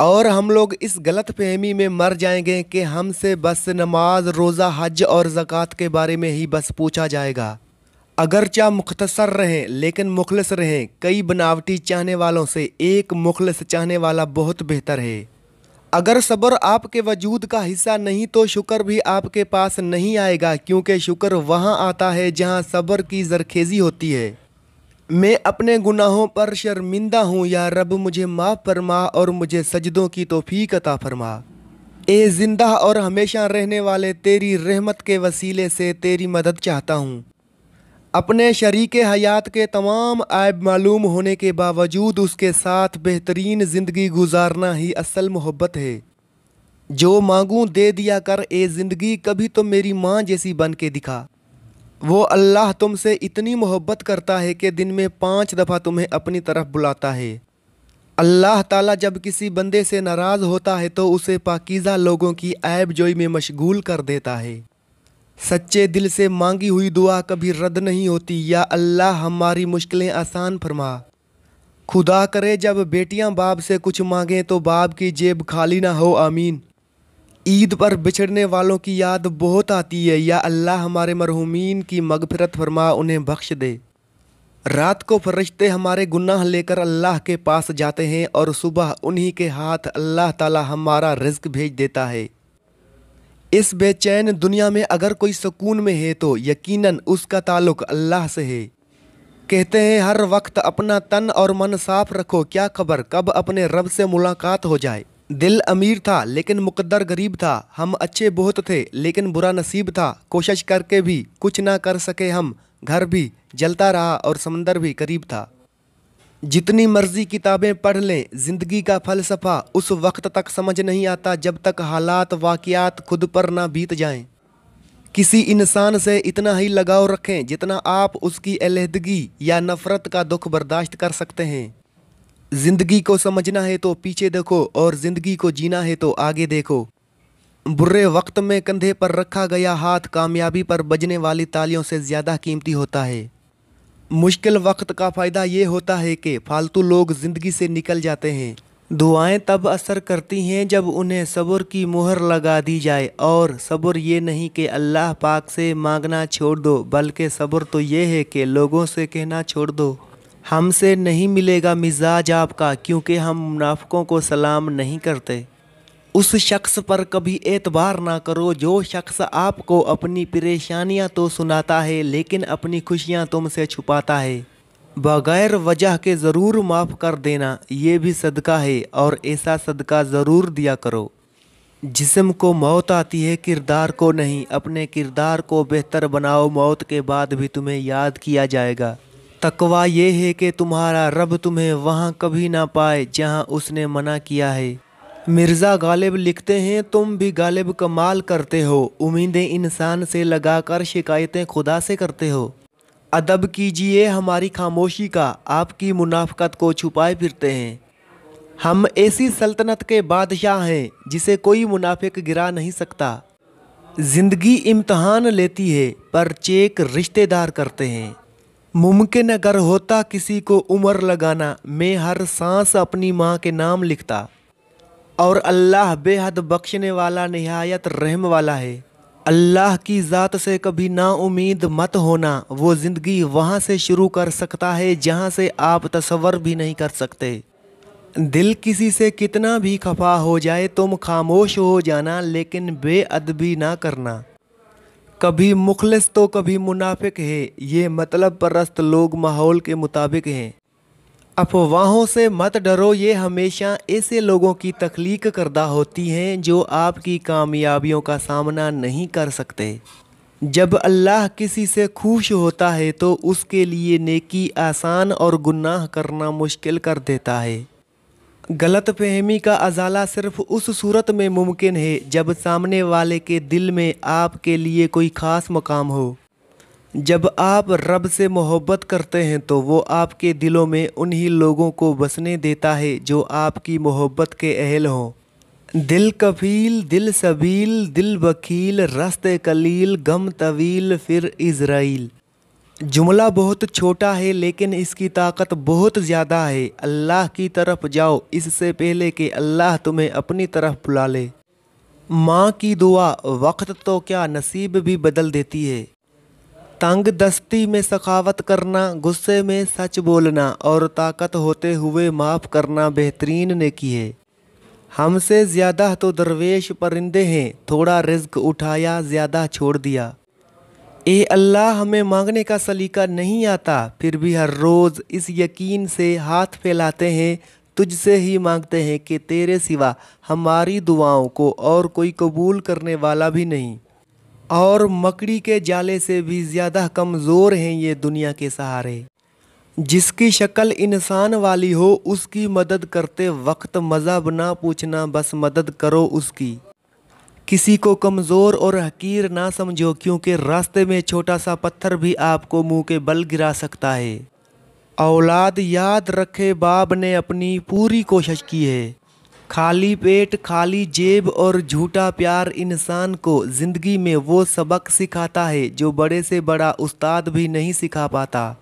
और हम लोग इस गलत फहमी में मर जाएंगे कि हमसे बस नमाज रोज़ा हज और ज़क़़त के बारे में ही बस पूछा जाएगा अगरचा मुख्तसर रहें लेकिन मुखलस रहें कई बनावटी चाहने वालों से एक मुखलस चाहने वाला बहुत बेहतर है अगर सब्र आपके वजूद का हिस्सा नहीं तो शुक्र भी आपके पास नहीं आएगा क्योंकि शुक्र वहाँ आता है जहाँ सब्र की जरखेज़ी होती है मैं अपने गुनाहों पर शर्मिंदा हूँ या रब मुझे माफ़ फरमा और मुझे सजदों की तोफी अता फरमा ए ज़िंदा और हमेशा रहने वाले तेरी रहमत के वसीले से तेरी मदद चाहता हूँ अपने शरीक हयात के तमाम ऐब मालूम होने के बावजूद उसके साथ बेहतरीन ज़िंदगी गुजारना ही असल मोहब्बत है जो मांगूँ दे दिया कर ए ज़िंदगी कभी तो मेरी माँ जैसी बन के दिखा वो अल्लाह तुमसे इतनी मोहब्बत करता है कि दिन में पाँच दफ़ा तुम्हें अपनी तरफ बुलाता है अल्लाह ताला जब किसी बंदे से नाराज़ होता है तो उसे पाकिज़ा लोगों की ऐब जोई में मशगूल कर देता है सच्चे दिल से मांगी हुई दुआ कभी रद्द नहीं होती या अल्लाह हमारी मुश्किलें आसान फरमा खुदा करे जब बेटियां बाप से कुछ मांगें तो बाप की जेब खाली ना हो आमीन ईद पर बिछड़ने वालों की याद बहुत आती है या अल्लाह हमारे मरहूमिन की मगफरत फरमा उन्हें बख्श दे रात को फरिश्ते हमारे गुनाह लेकर अल्लाह के पास जाते हैं और सुबह उन्हीं के हाथ अल्लाह ताला हमारा रिज्क भेज देता है इस बेचैन दुनिया में अगर कोई सुकून में है तो यकीनन उसका ताल्लुक अल्लाह से है कहते हैं हर वक्त अपना तन और मन साफ रखो क्या खबर कब अपने रब से मुलाकात हो जाए दिल अमीर था लेकिन मुकद्दर गरीब था हम अच्छे बहुत थे लेकिन बुरा नसीब था कोशिश करके भी कुछ ना कर सके हम घर भी जलता रहा और समंदर भी करीब था जितनी मर्जी किताबें पढ़ लें ज़िंदगी का फ़लसफ़ा उस वक्त तक समझ नहीं आता जब तक हालात वाकियात खुद पर ना बीत जाएं। किसी इंसान से इतना ही लगाव रखें जितना आप उसकी अलहदगी या नफ़रत का दुख बर्दाश्त कर सकते हैं जिंदगी को समझना है तो पीछे देखो और जिंदगी को जीना है तो आगे देखो बुरे वक्त में कंधे पर रखा गया हाथ कामयाबी पर बजने वाली तालियों से ज़्यादा कीमती होता है मुश्किल वक्त का फ़ायदा ये होता है कि फालतू लोग ज़िंदगी से निकल जाते हैं दुआएं तब असर करती हैं जब उन्हें सब्र की मुहर लगा दी जाए और सब्र ये नहीं कि अल्लाह पाक से मांगना छोड़ दो बल्कि सब्र तो ये है कि लोगों से कहना छोड़ दो हमसे नहीं मिलेगा मिजाज आपका क्योंकि हम मुनाफ़ों को सलाम नहीं करते उस शख्स पर कभी एतबार ना करो जो शख्स आपको अपनी परेशानियां तो सुनाता है लेकिन अपनी खुशियां तुमसे छुपाता है बग़ैर वजह के ज़रूर माफ़ कर देना ये भी सदका है और ऐसा सदका ज़रूर दिया करो जिसम को मौत आती है किरदार को नहीं अपने किरदार को बेहतर बनाओ मौत के बाद भी तुम्हें याद किया जाएगा तकवा ये है कि तुम्हारा रब तुम्हें वहाँ कभी ना पाए जहाँ उसने मना किया है मिर्ज़ा गालिब लिखते हैं तुम भी गालिब कमाल करते हो उम्मीदें इंसान से लगाकर शिकायतें खुदा से करते हो अदब कीजिए हमारी खामोशी का आपकी मुनाफ़त को छुपाए फिरते हैं हम ऐसी सल्तनत के बादशाह हैं जिसे कोई मुनाफिक गिरा नहीं सकता ज़िंदगी इम्तहान लेती है पर चेक रिश्तेदार करते हैं मुमकिन अगर होता किसी को उम्र लगाना मैं हर सांस अपनी माँ के नाम लिखता और अल्लाह बेहद बख्शने वाला नहायत रहम वाला है अल्लाह की ज़ात से कभी ना उम्मीद मत होना वो ज़िंदगी वहाँ से शुरू कर सकता है जहाँ से आप तस्वर भी नहीं कर सकते दिल किसी से कितना भी खफा हो जाए तुम खामोश हो जाना लेकिन बेअदबी ना करना कभी मुखलिस तो कभी मुनाफिक है ये मतलब परस्त लोग माहौल के मुताबिक हैं अफवाहों से मत डरो ये हमेशा ऐसे लोगों की तख्लीक करदा होती हैं जो आपकी कामयाबियों का सामना नहीं कर सकते जब अल्लाह किसी से खुश होता है तो उसके लिए नेकी आसान और गुनाह करना मुश्किल कर देता है गलत फहमी का अजाला सिर्फ उस सूरत में मुमकिन है जब सामने वाले के दिल में आपके लिए कोई ख़ास मकाम हो जब आप रब से मोहब्बत करते हैं तो वो आपके दिलों में उन्हीं लोगों को बसने देता है जो आपकी मोहब्बत के अहल हों दिल कफील दिल सबील दिल वकील रस्त कलील गम तवील फिर इजराइल जुमला बहुत छोटा है लेकिन इसकी ताकत बहुत ज़्यादा है अल्लाह की तरफ जाओ इससे पहले कि अल्लाह तुम्हें अपनी तरफ बुला ले माँ की दुआ वक्त तो क्या नसीब भी बदल देती है तंग दस्ती में सखावत करना गुस्से में सच बोलना और ताकत होते हुए माफ़ करना बेहतरीन ने की है हमसे ज़्यादा तो दरवेश परिंदे हैं थोड़ा रिज्क उठाया ज़्यादा छोड़ दिया ए अल्लाह हमें मांगने का सलीका नहीं आता फिर भी हर रोज़ इस यकीन से हाथ फैलाते हैं तुझसे ही मांगते हैं कि तेरे सिवा हमारी दुआओं को और कोई कबूल करने वाला भी नहीं और मकड़ी के जाले से भी ज़्यादा कमज़ोर हैं ये दुनिया के सहारे जिसकी शक्ल इंसान वाली हो उसकी मदद करते वक्त मज़ा बना पूछना बस मदद करो उसकी किसी को कमज़ोर और हकीर ना समझो क्योंकि रास्ते में छोटा सा पत्थर भी आपको मुंह के बल गिरा सकता है औलाद याद रखे बाप ने अपनी पूरी कोशिश की है खाली पेट खाली जेब और झूठा प्यार इंसान को ज़िंदगी में वो सबक सिखाता है जो बड़े से बड़ा उस्ताद भी नहीं सिखा पाता